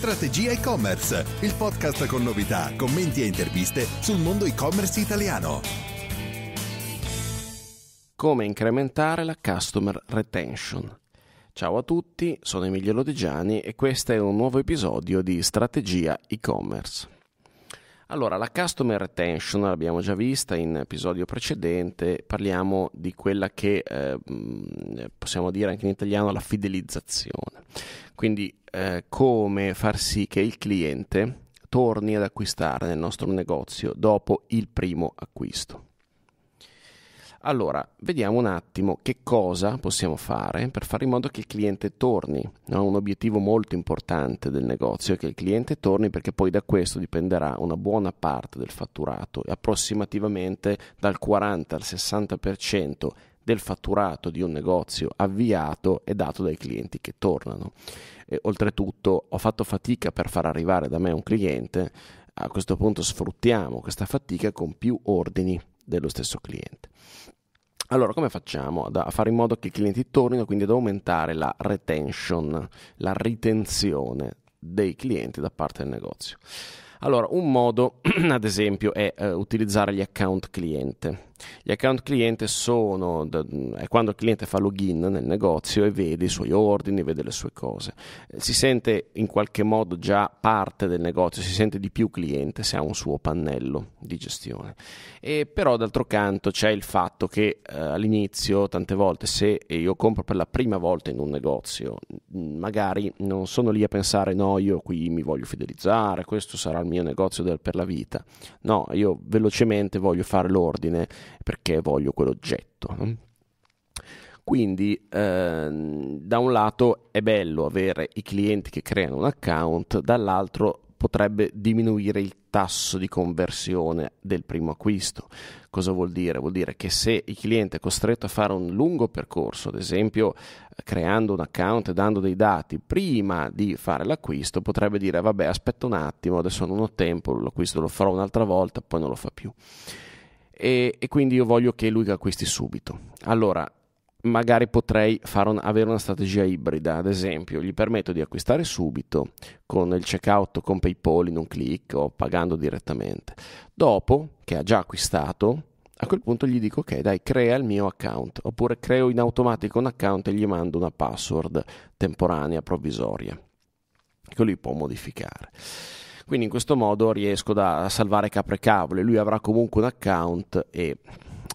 Strategia e-commerce, il podcast con novità, commenti e interviste sul mondo e-commerce italiano. Come incrementare la customer retention? Ciao a tutti, sono Emilio Lodigiani e questo è un nuovo episodio di Strategia e-commerce. Allora, la customer retention l'abbiamo già vista in episodio precedente, parliamo di quella che eh, mm, possiamo dire anche in italiano la fidelizzazione. Quindi eh, come far sì che il cliente torni ad acquistare nel nostro negozio dopo il primo acquisto. Allora, vediamo un attimo che cosa possiamo fare per fare in modo che il cliente torni. No? Un obiettivo molto importante del negozio è che il cliente torni perché poi da questo dipenderà una buona parte del fatturato, e approssimativamente dal 40 al 60% del fatturato di un negozio avviato è dato dai clienti che tornano. E, oltretutto ho fatto fatica per far arrivare da me un cliente, a questo punto sfruttiamo questa fatica con più ordini dello stesso cliente. Allora, come facciamo a fare in modo che i clienti tornino, quindi ad aumentare la retention, la ritenzione dei clienti da parte del negozio? Allora, un modo, ad esempio, è eh, utilizzare gli account cliente. Gli account cliente sono da, è quando il cliente fa login nel negozio e vede i suoi ordini, vede le sue cose. Eh, si sente in qualche modo già parte del negozio, si sente di più cliente se ha un suo pannello di gestione. E però d'altro canto c'è il fatto che eh, all'inizio tante volte se io compro per la prima volta in un negozio, magari non sono lì a pensare no, io qui mi voglio fidelizzare, questo sarà il mio negozio del, per la vita. No, io velocemente voglio fare l'ordine perché voglio quell'oggetto. No? Quindi ehm, da un lato è bello avere i clienti che creano un account, dall'altro potrebbe diminuire il tasso di conversione del primo acquisto. Cosa vuol dire? Vuol dire che se il cliente è costretto a fare un lungo percorso, ad esempio creando un account e dando dei dati prima di fare l'acquisto, potrebbe dire vabbè aspetta un attimo, adesso non ho tempo, l'acquisto lo farò un'altra volta, poi non lo fa più e, e quindi io voglio che lui acquisti subito. Allora, magari potrei un, avere una strategia ibrida, ad esempio, gli permetto di acquistare subito con il checkout con PayPal in un click o pagando direttamente. Dopo che ha già acquistato, a quel punto gli dico ok, dai, crea il mio account, oppure creo in automatico un account e gli mando una password temporanea provvisoria che lui può modificare. Quindi in questo modo riesco da, a salvare capre cavole. Lui avrà comunque un account e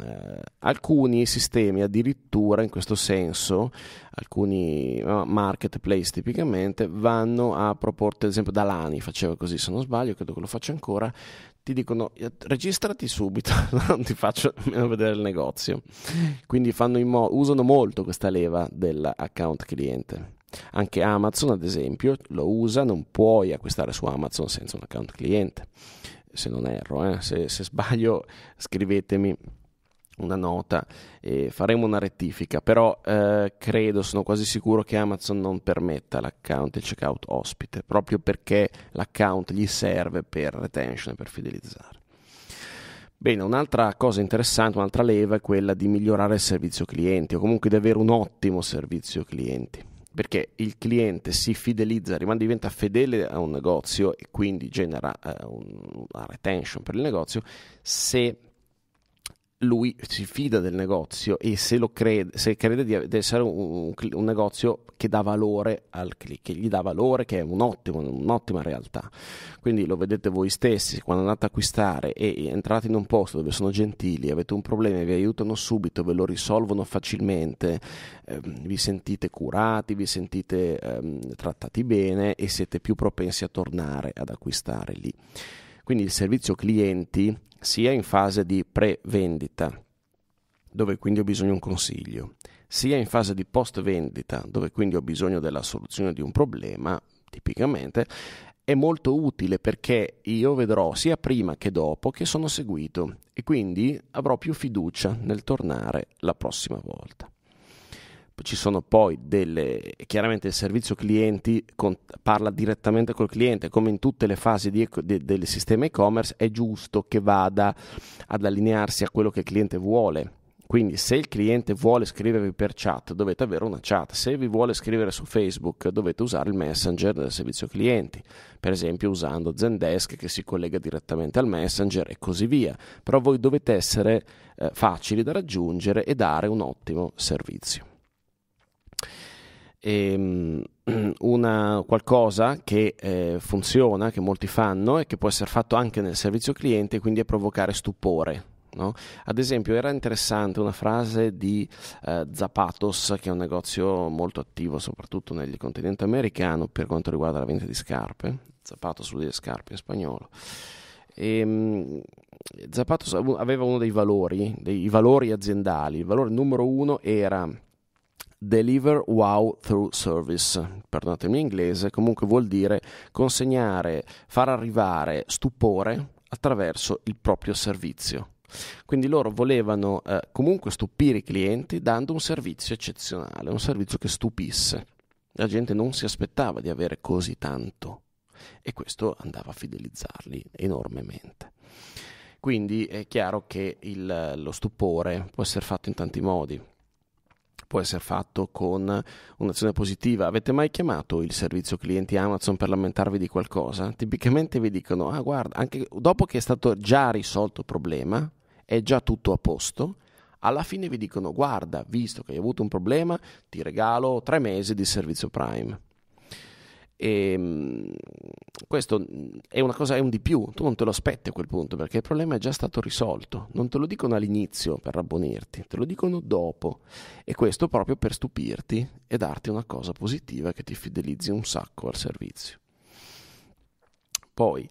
eh, alcuni sistemi addirittura in questo senso, alcuni eh, marketplace tipicamente, vanno a proporre ad esempio Dalani faceva così se non sbaglio, credo che lo faccia ancora, ti dicono eh, registrati subito, non ti faccio nemmeno vedere il negozio. Quindi mo- usano molto questa leva dell'account cliente. Anche Amazon, ad esempio, lo usa, non puoi acquistare su Amazon senza un account cliente, se non erro, eh. se, se sbaglio scrivetemi una nota e faremo una rettifica però eh, credo sono quasi sicuro che Amazon non permetta l'account il checkout ospite proprio perché l'account gli serve per retention per fidelizzare Bene, un'altra cosa interessante, un'altra leva è quella di migliorare il servizio clienti o comunque di avere un ottimo servizio clienti perché il cliente si fidelizza, rimane, diventa fedele a un negozio e quindi genera eh, un, una retention per il negozio se lui si fida del negozio e se, crede, se crede, di, essere un, un, negozio che dà valore al click, che gli dà valore, che è un ottimo, un'ottima realtà. Quindi lo vedete voi stessi, quando andate a acquistare e entrate in un posto dove sono gentili, avete un problema e vi aiutano subito, ve lo risolvono facilmente, ehm, vi sentite curati, vi sentite ehm, trattati bene e siete più propensi a tornare ad acquistare lì quindi il servizio clienti sia in fase di pre-vendita, dove quindi ho bisogno di un consiglio, sia in fase di post-vendita, dove quindi ho bisogno della soluzione di un problema, tipicamente, è molto utile perché io vedrò sia prima che dopo che sono seguito e quindi avrò più fiducia nel tornare la prossima volta. Ci sono poi delle. Chiaramente il servizio clienti con, parla direttamente col cliente, come in tutte le fasi di, de, del sistema e-commerce, è giusto che vada ad allinearsi a quello che il cliente vuole. Quindi se il cliente vuole scrivervi per chat dovete avere una chat, se vi vuole scrivere su Facebook dovete usare il messenger del servizio clienti, per esempio usando Zendesk che si collega direttamente al messenger e così via, però voi dovete essere eh, facili da raggiungere e dare un ottimo servizio ehm, una, qualcosa che eh, funziona, che molti fanno e che può essere fatto anche nel servizio cliente, quindi è provocare stupore. No? Ad esempio, era interessante una frase di eh, Zapatos, che è un negozio molto attivo, soprattutto nel continente americano, per quanto riguarda la vendita di scarpe. Zapatos vuol dire scarpe in spagnolo. E, ehm, Zapatos aveva uno dei valori, dei valori aziendali. Il valore numero uno era Deliver Wow Through Service, perdonatemi inglese, comunque vuol dire consegnare, far arrivare stupore attraverso il proprio servizio. Quindi loro volevano eh, comunque stupire i clienti dando un servizio eccezionale, un servizio che stupisse. La gente non si aspettava di avere così tanto e questo andava a fidelizzarli enormemente. Quindi è chiaro che il, lo stupore può essere fatto in tanti modi può essere fatto con un'azione positiva. Avete mai chiamato il servizio clienti Amazon per lamentarvi di qualcosa? Tipicamente vi dicono, ah guarda, anche dopo che è stato già risolto il problema, è già tutto a posto, alla fine vi dicono, guarda, visto che hai avuto un problema, ti regalo tre mesi di servizio Prime. E, ehm, questo è una cosa, è un di più, tu non te lo aspetti a quel punto perché il problema è già stato risolto, non te lo dicono all'inizio per rabbonirti, te lo dicono dopo e questo proprio per stupirti e darti una cosa positiva che ti fidelizzi un sacco al servizio. Poi,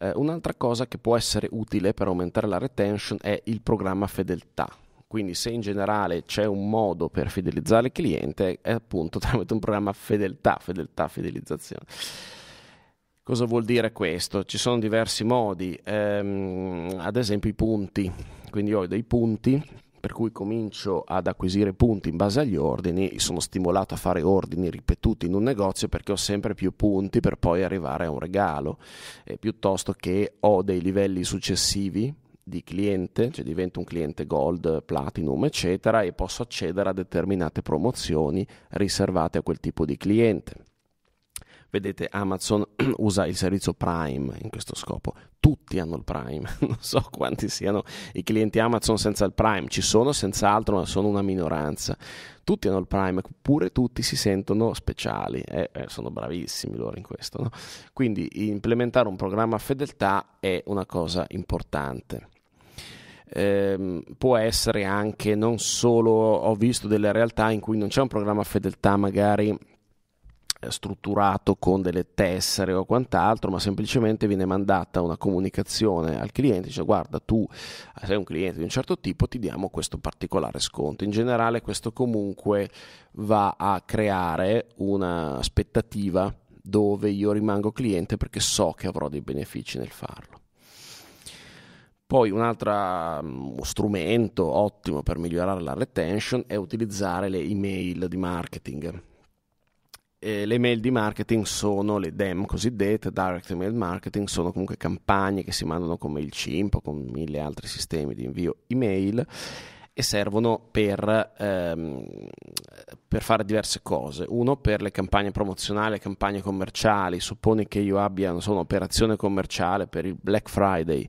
eh, un'altra cosa che può essere utile per aumentare la retention è il programma fedeltà quindi se in generale c'è un modo per fidelizzare il cliente è appunto tramite un programma fedeltà, fedeltà, fidelizzazione. Cosa vuol dire questo? Ci sono diversi modi, ehm, ad esempio i punti. Quindi ho dei punti per cui comincio ad acquisire punti in base agli ordini, sono stimolato a fare ordini ripetuti in un negozio perché ho sempre più punti per poi arrivare a un regalo, eh, piuttosto che ho dei livelli successivi di cliente, cioè divento un cliente gold, platinum, eccetera, e posso accedere a determinate promozioni riservate a quel tipo di cliente. Vedete, Amazon usa il servizio Prime in questo scopo. Tutti hanno il Prime, non so quanti siano i clienti Amazon senza il Prime, ci sono senz'altro, ma sono una minoranza. Tutti hanno il Prime, pure tutti si sentono speciali, eh, eh sono bravissimi loro in questo. No? Quindi implementare un programma a fedeltà è una cosa importante eh, può essere anche non solo, ho visto delle realtà in cui non c'è un programma fedeltà magari eh, strutturato con delle tessere o quant'altro, ma semplicemente viene mandata una comunicazione al cliente, dice guarda tu eh, sei un cliente di un certo tipo, ti diamo questo particolare sconto. In generale questo comunque va a creare un'aspettativa dove io rimango cliente perché so che avrò dei benefici nel farlo. Poi un altro mm, strumento ottimo per migliorare la retention è utilizzare le email di marketing. E le email di marketing sono le DEM cosiddette, Direct Email Marketing, sono comunque campagne che si mandano con MailChimp o con mille altri sistemi di invio email e servono per, ehm, per, fare diverse cose. Uno per le campagne promozionali, campagne commerciali, supponi che io abbia so, un'operazione commerciale per il Black Friday,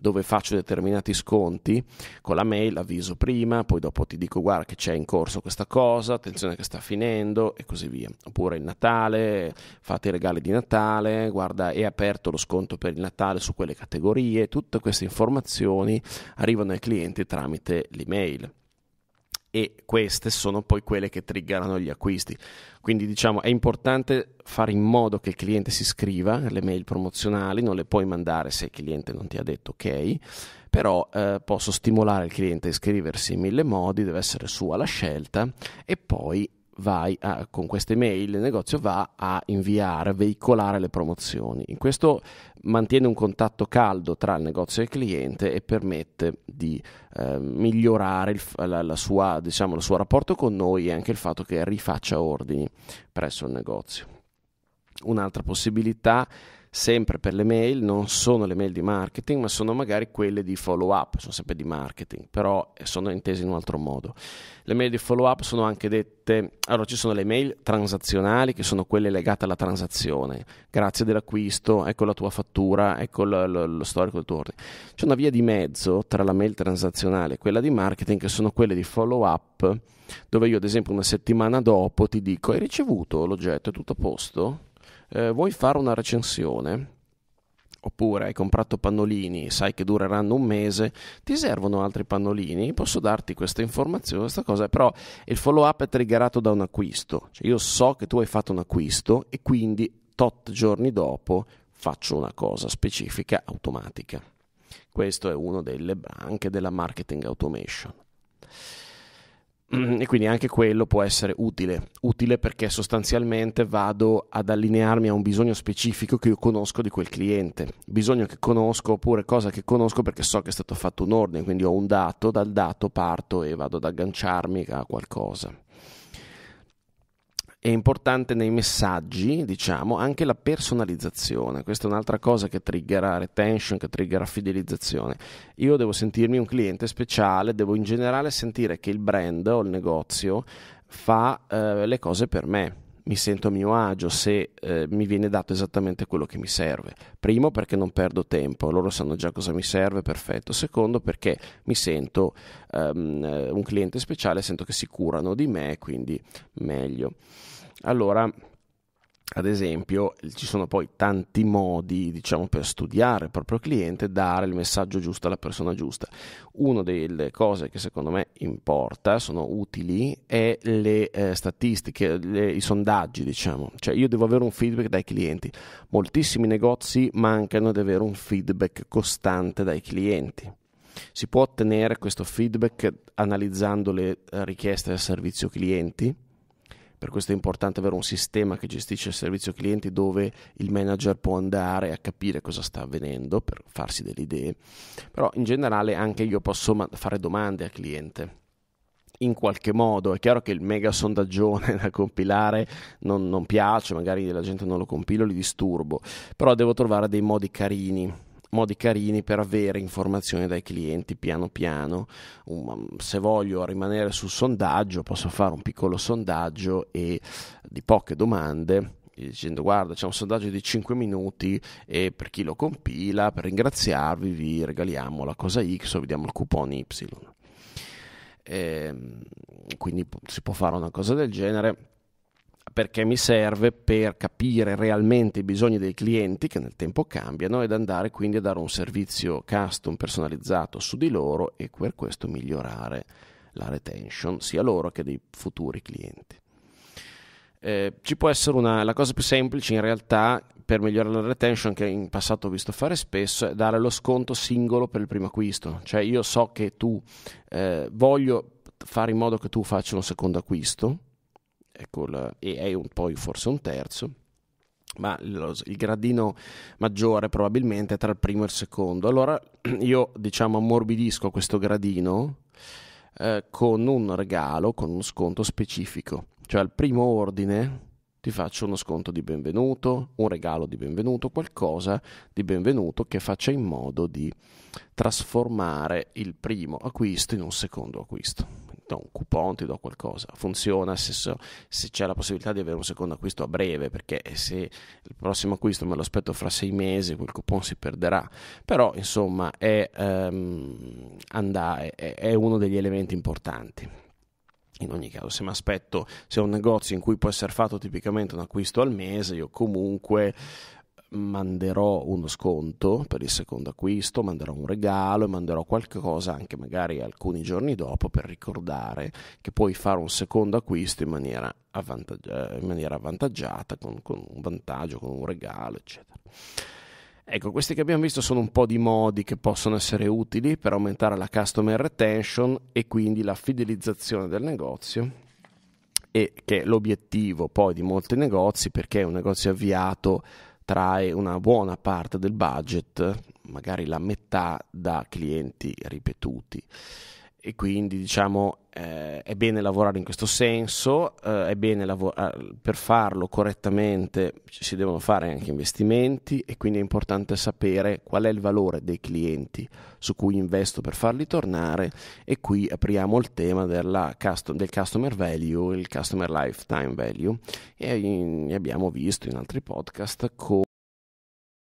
dove faccio determinati sconti con la mail, avviso prima, poi dopo ti dico guarda che c'è in corso questa cosa, attenzione che sta finendo e così via. Oppure il Natale, fate i regali di Natale, guarda è aperto lo sconto per il Natale su quelle categorie, tutte queste informazioni arrivano ai clienti tramite l'email e queste sono poi quelle che triggerano gli acquisti. Quindi diciamo è importante fare in modo che il cliente si scriva alle mail promozionali non le puoi mandare se il cliente non ti ha detto ok, però eh, posso stimolare il cliente a iscriversi in mille modi, deve essere sua la scelta e poi vai a, con queste mail, il negozio va a inviare, a veicolare le promozioni. In questo mantiene un contatto caldo tra il negozio e il cliente e permette di eh, migliorare il, la, la sua, diciamo, il suo rapporto con noi e anche il fatto che rifaccia ordini presso il negozio. Un'altra possibilità è sempre per le mail, non sono le mail di marketing, ma sono magari quelle di follow up, sono sempre di marketing, però eh, sono intese in un altro modo. Le mail di follow up sono anche dette, allora ci sono le mail transazionali che sono quelle legate alla transazione, grazie dell'acquisto, ecco la tua fattura, ecco lo, lo, lo storico del tuo ordine. C'è una via di mezzo tra la mail transazionale e quella di marketing che sono quelle di follow up, dove io ad esempio una settimana dopo ti dico hai ricevuto l'oggetto, è tutto a posto? eh, vuoi fare una recensione? Oppure hai comprato pannolini, sai che dureranno un mese, ti servono altri pannolini, posso darti questa informazione, questa cosa, però il follow up è triggerato da un acquisto, cioè io so che tu hai fatto un acquisto e quindi tot giorni dopo faccio una cosa specifica automatica. Questo è uno delle branche della marketing automation. Mm, e quindi anche quello può essere utile, utile perché sostanzialmente vado ad allinearmi a un bisogno specifico che io conosco di quel cliente, bisogno che conosco oppure cosa che conosco perché so che è stato fatto un ordine, quindi ho un dato, dal dato parto e vado ad agganciarmi a qualcosa è importante nei messaggi, diciamo, anche la personalizzazione. Questa è un'altra cosa che triggerà retention, che triggerà fidelizzazione. Io devo sentirmi un cliente speciale, devo in generale sentire che il brand o il negozio fa eh, le cose per me. Mi sento a mio agio se eh, mi viene dato esattamente quello che mi serve. Primo perché non perdo tempo, loro sanno già cosa mi serve, perfetto. Secondo perché mi sento ehm, un cliente speciale, sento che si curano di me, quindi meglio. Allora, ad esempio, ci sono poi tanti modi, diciamo, per studiare il proprio cliente, dare il messaggio giusto alla persona giusta. Una delle cose che secondo me importa, sono utili, è le eh, statistiche, le, i sondaggi, diciamo. Cioè, io devo avere un feedback dai clienti. Moltissimi negozi mancano di avere un feedback costante dai clienti. Si può ottenere questo feedback analizzando le eh, richieste del servizio clienti per questo è importante avere un sistema che gestisce il servizio clienti dove il manager può andare a capire cosa sta avvenendo per farsi delle idee. Però in generale anche io posso fare domande al cliente in qualche modo. È chiaro che il mega sondaggione da compilare non, non piace, magari la gente non lo compilo, li disturbo, però devo trovare dei modi carini modi carini per avere informazioni dai clienti piano piano. Um, um, se voglio rimanere sul sondaggio, posso fare un piccolo sondaggio e di poche domande dicendo guarda c'è un sondaggio di 5 minuti e per chi lo compila per ringraziarvi vi regaliamo la cosa X o vi diamo il coupon Y e, ehm, quindi si può fare una cosa del genere perché mi serve per capire realmente i bisogni dei clienti che nel tempo cambiano ed andare quindi a dare un servizio custom personalizzato su di loro e per questo migliorare la retention sia loro che dei futuri clienti. Eh, ci può essere una, la cosa più semplice in realtà per migliorare la retention che in passato ho visto fare spesso è dare lo sconto singolo per il primo acquisto, cioè io so che tu eh, voglio fare in modo che tu faccia un secondo acquisto col, ecco, e è un, poi forse un terzo ma lo, il gradino maggiore probabilmente è tra il primo e il secondo allora io diciamo ammorbidisco questo gradino eh, con un regalo con uno sconto specifico cioè al primo ordine ti faccio uno sconto di benvenuto, un regalo di benvenuto, qualcosa di benvenuto che faccia in modo di trasformare il primo acquisto in un secondo acquisto do un coupon, ti do qualcosa. Funziona se, so, se c'è la possibilità di avere un secondo acquisto a breve, perché se il prossimo acquisto me lo aspetto fra sei mesi, quel coupon si perderà. Però, insomma, è, um, ehm, andare, è, è uno degli elementi importanti. In ogni caso, se mi aspetto, se è un negozio in cui può essere fatto tipicamente un acquisto al mese, io comunque manderò uno sconto per il secondo acquisto, manderò un regalo e manderò qualcosa anche magari alcuni giorni dopo per ricordare che puoi fare un secondo acquisto in maniera, avvantaggi- in maniera avvantaggiata, con, con un vantaggio, con un regalo, eccetera. Ecco, questi che abbiamo visto sono un po' di modi che possono essere utili per aumentare la customer retention e quindi la fidelizzazione del negozio e che è l'obiettivo poi di molti negozi perché un negozio avviato trae una buona parte del budget, magari la metà, da clienti ripetuti e quindi diciamo eh, è bene lavorare in questo senso, eh, è bene lavorare eh, per farlo correttamente ci si devono fare anche investimenti e quindi è importante sapere qual è il valore dei clienti su cui investo per farli tornare e qui apriamo il tema custom, del customer value, il customer lifetime value e in, abbiamo visto in altri podcast come